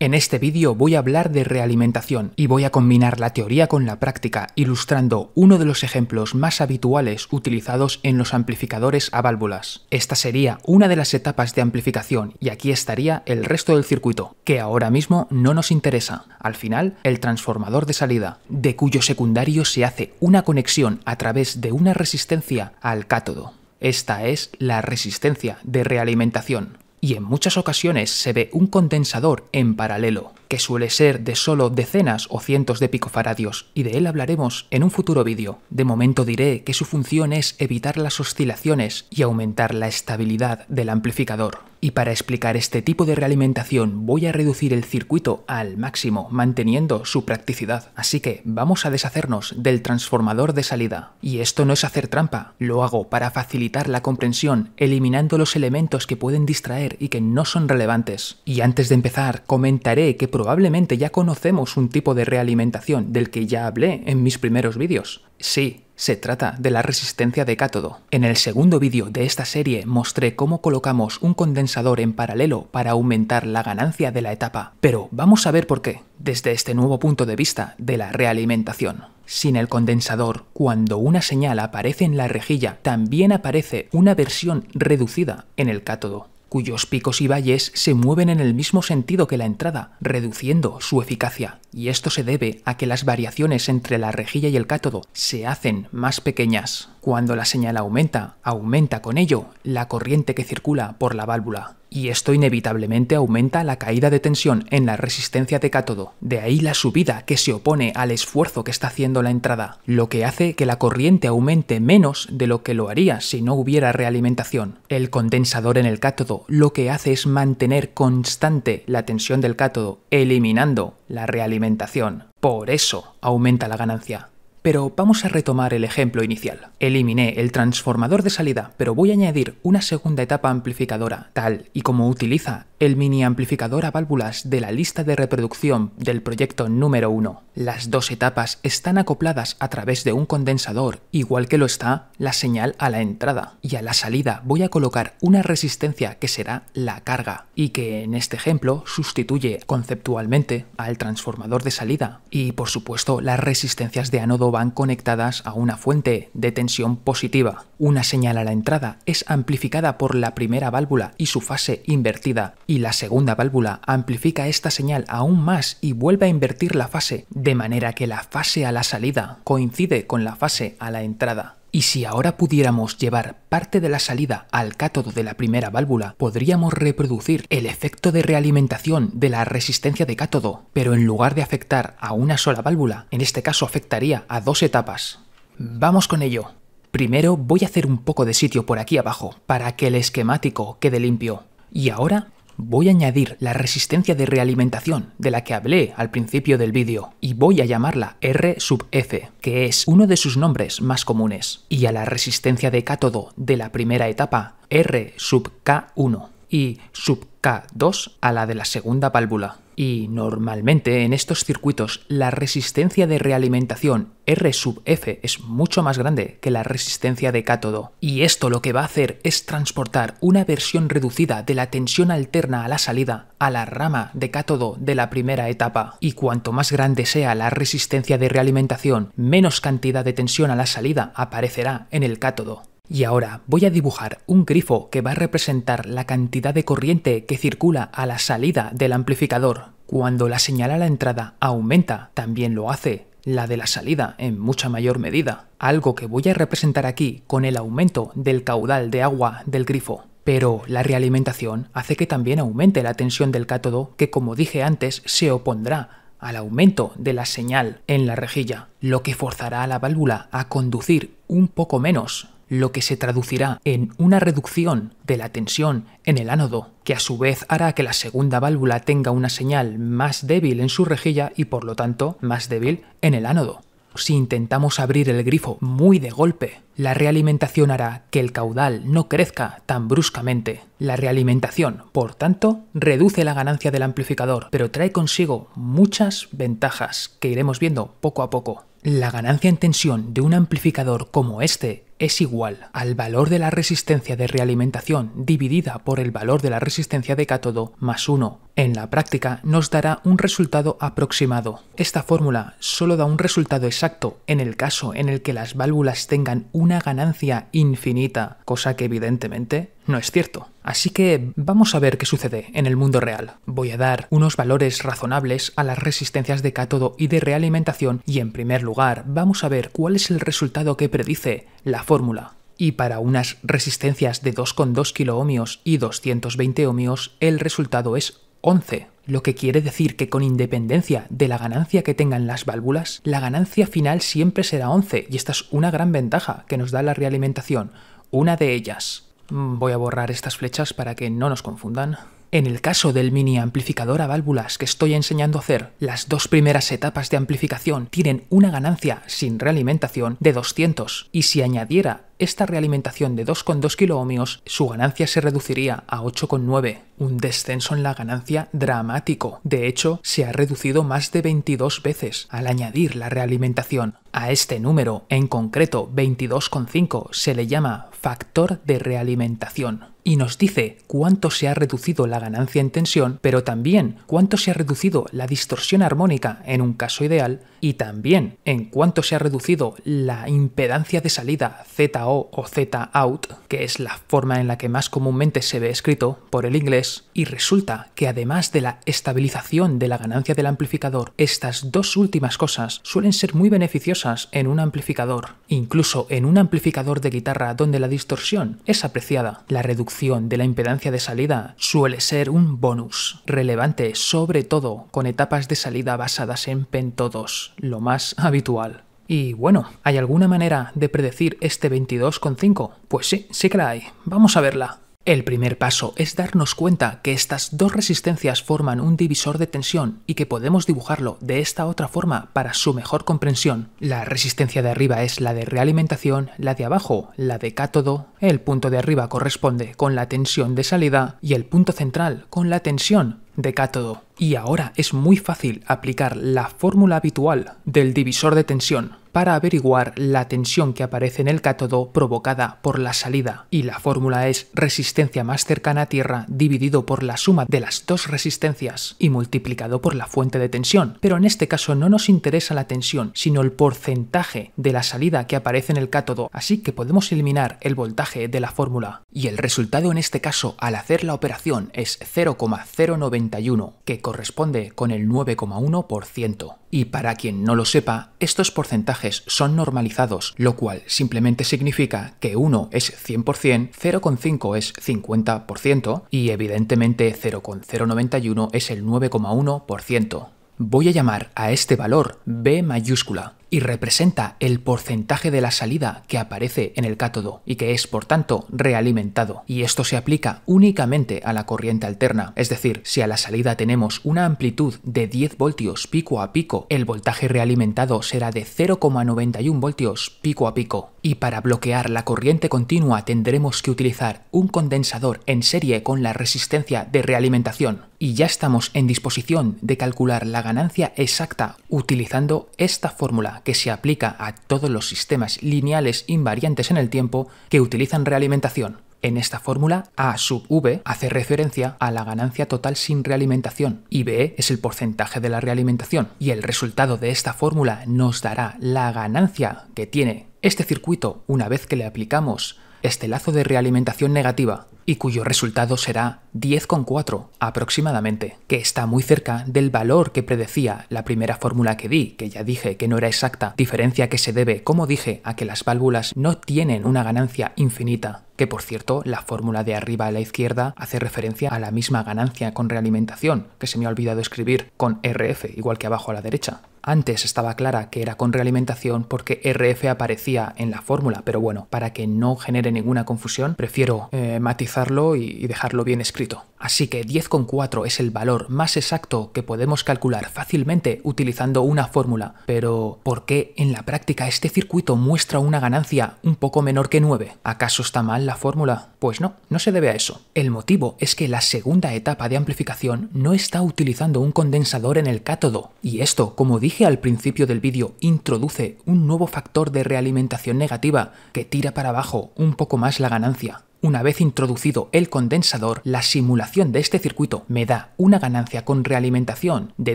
En este vídeo voy a hablar de realimentación y voy a combinar la teoría con la práctica ilustrando uno de los ejemplos más habituales utilizados en los amplificadores a válvulas. Esta sería una de las etapas de amplificación y aquí estaría el resto del circuito, que ahora mismo no nos interesa. Al final, el transformador de salida, de cuyo secundario se hace una conexión a través de una resistencia al cátodo. Esta es la resistencia de realimentación y en muchas ocasiones se ve un condensador en paralelo, que suele ser de solo decenas o cientos de picofaradios, y de él hablaremos en un futuro vídeo. De momento diré que su función es evitar las oscilaciones y aumentar la estabilidad del amplificador. Y para explicar este tipo de realimentación voy a reducir el circuito al máximo manteniendo su practicidad. Así que vamos a deshacernos del transformador de salida. Y esto no es hacer trampa, lo hago para facilitar la comprensión eliminando los elementos que pueden distraer y que no son relevantes. Y antes de empezar comentaré que probablemente ya conocemos un tipo de realimentación del que ya hablé en mis primeros vídeos. Sí, se trata de la resistencia de cátodo. En el segundo vídeo de esta serie mostré cómo colocamos un condensador en paralelo para aumentar la ganancia de la etapa, pero vamos a ver por qué, desde este nuevo punto de vista de la realimentación. Sin el condensador, cuando una señal aparece en la rejilla, también aparece una versión reducida en el cátodo cuyos picos y valles se mueven en el mismo sentido que la entrada, reduciendo su eficacia, y esto se debe a que las variaciones entre la rejilla y el cátodo se hacen más pequeñas. Cuando la señal aumenta, aumenta con ello la corriente que circula por la válvula y esto inevitablemente aumenta la caída de tensión en la resistencia de cátodo, de ahí la subida que se opone al esfuerzo que está haciendo la entrada, lo que hace que la corriente aumente menos de lo que lo haría si no hubiera realimentación. El condensador en el cátodo lo que hace es mantener constante la tensión del cátodo, eliminando la realimentación. Por eso aumenta la ganancia. Pero vamos a retomar el ejemplo inicial. Eliminé el transformador de salida, pero voy a añadir una segunda etapa amplificadora, tal y como utiliza el mini amplificador a válvulas de la lista de reproducción del proyecto número 1. Las dos etapas están acopladas a través de un condensador, igual que lo está la señal a la entrada. Y a la salida voy a colocar una resistencia que será la carga, y que en este ejemplo sustituye conceptualmente al transformador de salida. Y por supuesto las resistencias de ánodo van conectadas a una fuente de tensión positiva. Una señal a la entrada es amplificada por la primera válvula y su fase invertida, y la segunda válvula amplifica esta señal aún más y vuelve a invertir la fase, de manera que la fase a la salida coincide con la fase a la entrada. Y si ahora pudiéramos llevar parte de la salida al cátodo de la primera válvula, podríamos reproducir el efecto de realimentación de la resistencia de cátodo, pero en lugar de afectar a una sola válvula, en este caso afectaría a dos etapas. Vamos con ello. Primero voy a hacer un poco de sitio por aquí abajo para que el esquemático quede limpio. Y ahora voy a añadir la resistencia de realimentación de la que hablé al principio del vídeo y voy a llamarla R sub F, que es uno de sus nombres más comunes, y a la resistencia de cátodo de la primera etapa R sub K1 y sub K2 a la de la segunda válvula. Y normalmente en estos circuitos la resistencia de realimentación R sub F es mucho más grande que la resistencia de cátodo. Y esto lo que va a hacer es transportar una versión reducida de la tensión alterna a la salida a la rama de cátodo de la primera etapa. Y cuanto más grande sea la resistencia de realimentación, menos cantidad de tensión a la salida aparecerá en el cátodo. Y ahora voy a dibujar un grifo que va a representar la cantidad de corriente que circula a la salida del amplificador. Cuando la señal a la entrada aumenta, también lo hace la de la salida en mucha mayor medida, algo que voy a representar aquí con el aumento del caudal de agua del grifo. Pero la realimentación hace que también aumente la tensión del cátodo que, como dije antes, se opondrá al aumento de la señal en la rejilla, lo que forzará a la válvula a conducir un poco menos lo que se traducirá en una reducción de la tensión en el ánodo, que a su vez hará que la segunda válvula tenga una señal más débil en su rejilla y por lo tanto más débil en el ánodo. Si intentamos abrir el grifo muy de golpe, la realimentación hará que el caudal no crezca tan bruscamente. La realimentación, por tanto, reduce la ganancia del amplificador, pero trae consigo muchas ventajas que iremos viendo poco a poco. La ganancia en tensión de un amplificador como este es igual al valor de la resistencia de realimentación dividida por el valor de la resistencia de cátodo más 1. En la práctica nos dará un resultado aproximado. Esta fórmula solo da un resultado exacto en el caso en el que las válvulas tengan una ganancia infinita, cosa que evidentemente no es cierto. Así que vamos a ver qué sucede en el mundo real. Voy a dar unos valores razonables a las resistencias de cátodo y de realimentación y en primer lugar vamos a ver cuál es el resultado que predice la fórmula. Y para unas resistencias de 2,2 kiloohmios y 220 ohmios el resultado es 11 lo que quiere decir que con independencia de la ganancia que tengan las válvulas, la ganancia final siempre será 11 y esta es una gran ventaja que nos da la realimentación, una de ellas. Voy a borrar estas flechas para que no nos confundan. En el caso del mini amplificador a válvulas que estoy enseñando a hacer, las dos primeras etapas de amplificación tienen una ganancia sin realimentación de 200 y si añadiera esta realimentación de 2,2 kiloohmios, su ganancia se reduciría a 8,9, un descenso en la ganancia dramático. De hecho, se ha reducido más de 22 veces al añadir la realimentación. A este número, en concreto 22,5, se le llama factor de realimentación y nos dice cuánto se ha reducido la ganancia en tensión, pero también cuánto se ha reducido la distorsión armónica en un caso ideal y también en cuánto se ha reducido la impedancia de salida ZO o ZOUT, que es la forma en la que más comúnmente se ve escrito por el inglés, y resulta que además de la estabilización de la ganancia del amplificador, estas dos últimas cosas suelen ser muy beneficiosas en un amplificador, incluso en un amplificador de guitarra donde la distorsión es apreciada. La reducción de la impedancia de salida suele ser un bonus relevante, sobre todo con etapas de salida basadas en pentodos, lo más habitual. Y bueno, ¿hay alguna manera de predecir este 22,5? Pues sí, sí que la hay. Vamos a verla. El primer paso es darnos cuenta que estas dos resistencias forman un divisor de tensión y que podemos dibujarlo de esta otra forma para su mejor comprensión. La resistencia de arriba es la de realimentación, la de abajo la de cátodo, el punto de arriba corresponde con la tensión de salida y el punto central con la tensión de cátodo. Y ahora es muy fácil aplicar la fórmula habitual del divisor de tensión para averiguar la tensión que aparece en el cátodo provocada por la salida, y la fórmula es resistencia más cercana a tierra dividido por la suma de las dos resistencias y multiplicado por la fuente de tensión. Pero en este caso no nos interesa la tensión, sino el porcentaje de la salida que aparece en el cátodo, así que podemos eliminar el voltaje de la fórmula. Y el resultado en este caso al hacer la operación es 0,091, que corresponde con el 9,1%. Y para quien no lo sepa, estos porcentajes son normalizados, lo cual simplemente significa que 1 es 100%, 0,5 es 50% y evidentemente 0,091 es el 9,1%. Voy a llamar a este valor B mayúscula, y representa el porcentaje de la salida que aparece en el cátodo y que es por tanto realimentado. Y esto se aplica únicamente a la corriente alterna, es decir, si a la salida tenemos una amplitud de 10 voltios pico a pico, el voltaje realimentado será de 0,91 voltios pico a pico. Y para bloquear la corriente continua tendremos que utilizar un condensador en serie con la resistencia de realimentación. Y ya estamos en disposición de calcular la ganancia exacta utilizando esta fórmula que se aplica a todos los sistemas lineales invariantes en el tiempo que utilizan realimentación. En esta fórmula, A sub V hace referencia a la ganancia total sin realimentación y B es el porcentaje de la realimentación. Y el resultado de esta fórmula nos dará la ganancia que tiene este circuito una vez que le aplicamos este lazo de realimentación negativa y cuyo resultado será 10,4 aproximadamente, que está muy cerca del valor que predecía la primera fórmula que di, que ya dije que no era exacta, diferencia que se debe, como dije, a que las válvulas no tienen una ganancia infinita, que por cierto, la fórmula de arriba a la izquierda hace referencia a la misma ganancia con realimentación, que se me ha olvidado escribir, con RF igual que abajo a la derecha. Antes estaba clara que era con realimentación porque RF aparecía en la fórmula, pero bueno, para que no genere ninguna confusión, prefiero eh, matizarlo y, dejarlo bien escrito. Así que 10,4 es el valor más exacto que podemos calcular fácilmente utilizando una fórmula, pero ¿por qué en la práctica este circuito muestra una ganancia un poco menor que 9? ¿Acaso está mal la fórmula? Pues no, no se debe a eso. El motivo es que la segunda etapa de amplificación no está utilizando un condensador en el cátodo, y esto, como dije, al principio del vídeo, introduce un nuevo factor de realimentación negativa que tira para abajo un poco más la ganancia. Una vez introducido el condensador, la simulación de este circuito me da una ganancia con realimentación de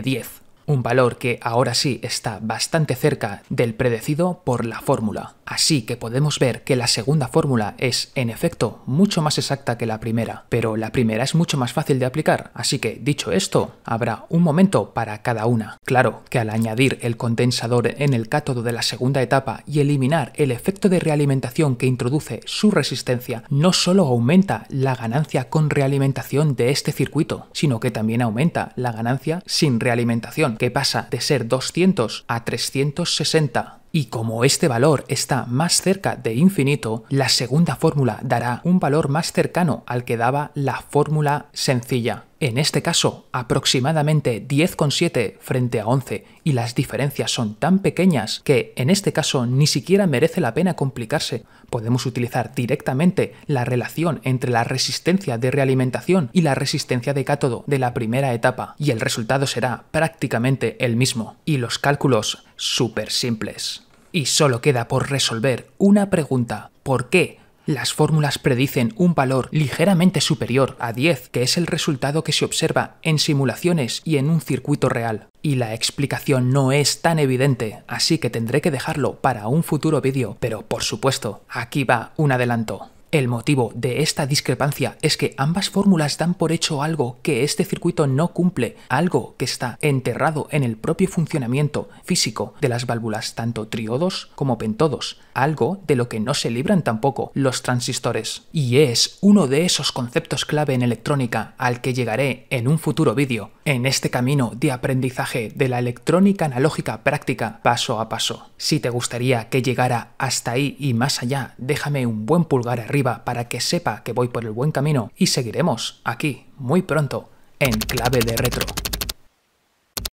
10, un valor que ahora sí está bastante cerca del predecido por la fórmula. Así que podemos ver que la segunda fórmula es, en efecto, mucho más exacta que la primera, pero la primera es mucho más fácil de aplicar, así que, dicho esto, habrá un momento para cada una. Claro que al añadir el condensador en el cátodo de la segunda etapa y eliminar el efecto de realimentación que introduce su resistencia, no solo aumenta la ganancia con realimentación de este circuito, sino que también aumenta la ganancia sin realimentación, que pasa de ser 200 a 360 y como este valor está más cerca de infinito, la segunda fórmula dará un valor más cercano al que daba la fórmula sencilla en este caso aproximadamente 10,7 frente a 11 y las diferencias son tan pequeñas que en este caso ni siquiera merece la pena complicarse. Podemos utilizar directamente la relación entre la resistencia de realimentación y la resistencia de cátodo de la primera etapa y el resultado será prácticamente el mismo. Y los cálculos súper simples. Y solo queda por resolver una pregunta. ¿Por qué las fórmulas predicen un valor ligeramente superior a 10, que es el resultado que se observa en simulaciones y en un circuito real. Y la explicación no es tan evidente, así que tendré que dejarlo para un futuro vídeo, pero por supuesto, aquí va un adelanto. El motivo de esta discrepancia es que ambas fórmulas dan por hecho algo que este circuito no cumple, algo que está enterrado en el propio funcionamiento físico de las válvulas tanto triodos como pentodos, algo de lo que no se libran tampoco los transistores. Y es uno de esos conceptos clave en electrónica al que llegaré en un futuro vídeo, en este camino de aprendizaje de la electrónica analógica práctica paso a paso. Si te gustaría que llegara hasta ahí y más allá, déjame un buen pulgar arriba para que sepa que voy por el buen camino y seguiremos aquí muy pronto en clave de retro.